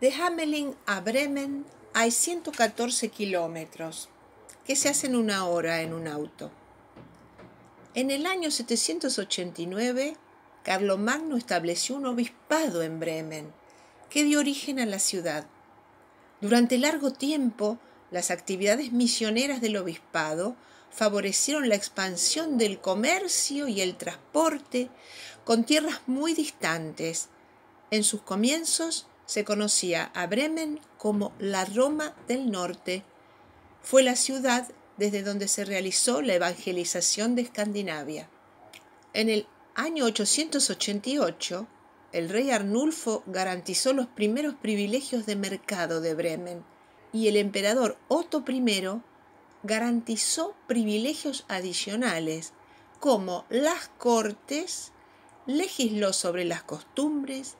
De Hamelin a Bremen hay 114 kilómetros, que se hacen una hora en un auto. En el año 789, Carlomagno estableció un obispado en Bremen, que dio origen a la ciudad. Durante largo tiempo, las actividades misioneras del obispado favorecieron la expansión del comercio y el transporte con tierras muy distantes. En sus comienzos, se conocía a Bremen como la Roma del Norte. Fue la ciudad desde donde se realizó la evangelización de Escandinavia. En el año 888, el rey Arnulfo garantizó los primeros privilegios de mercado de Bremen y el emperador Otto I garantizó privilegios adicionales, como las cortes, legisló sobre las costumbres,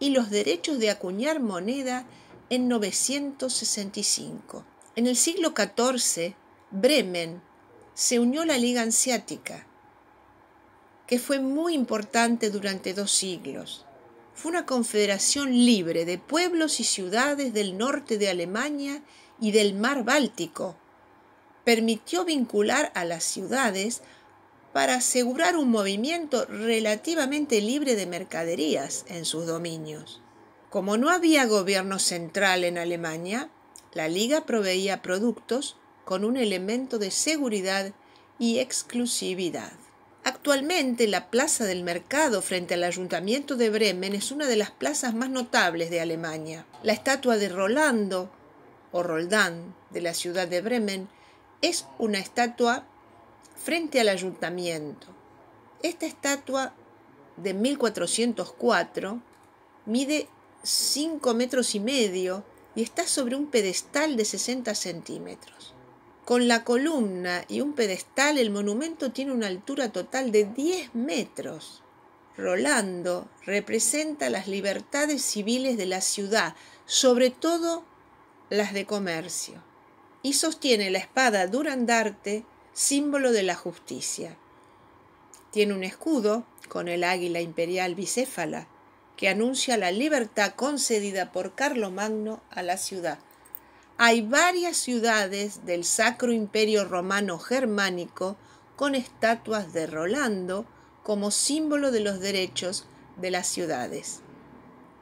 y los derechos de acuñar moneda en 965. En el siglo XIV, Bremen se unió a la Liga Hanseática, que fue muy importante durante dos siglos. Fue una confederación libre de pueblos y ciudades del norte de Alemania y del mar Báltico. Permitió vincular a las ciudades para asegurar un movimiento relativamente libre de mercaderías en sus dominios. Como no había gobierno central en Alemania, la Liga proveía productos con un elemento de seguridad y exclusividad. Actualmente la Plaza del Mercado frente al Ayuntamiento de Bremen es una de las plazas más notables de Alemania. La estatua de Rolando o Roldán de la ciudad de Bremen es una estatua frente al ayuntamiento. Esta estatua de 1404 mide 5 metros y medio y está sobre un pedestal de 60 centímetros. Con la columna y un pedestal el monumento tiene una altura total de 10 metros. Rolando representa las libertades civiles de la ciudad, sobre todo las de comercio, y sostiene la espada Durandarte símbolo de la justicia. Tiene un escudo con el águila imperial bicéfala que anuncia la libertad concedida por Carlomagno a la ciudad. Hay varias ciudades del Sacro Imperio Romano Germánico con estatuas de Rolando como símbolo de los derechos de las ciudades.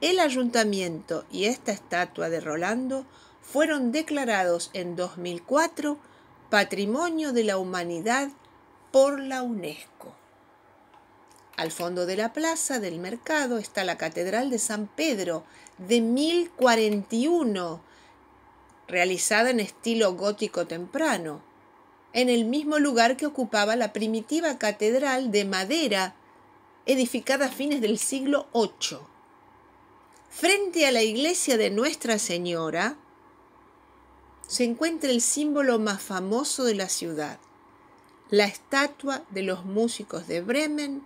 El ayuntamiento y esta estatua de Rolando fueron declarados en 2004 Patrimonio de la Humanidad por la UNESCO. Al fondo de la plaza del mercado está la Catedral de San Pedro de 1041, realizada en estilo gótico temprano, en el mismo lugar que ocupaba la primitiva catedral de madera, edificada a fines del siglo VIII. Frente a la iglesia de Nuestra Señora, se encuentra el símbolo más famoso de la ciudad, la estatua de los músicos de Bremen,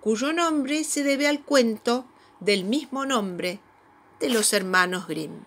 cuyo nombre se debe al cuento del mismo nombre de los hermanos Grimm.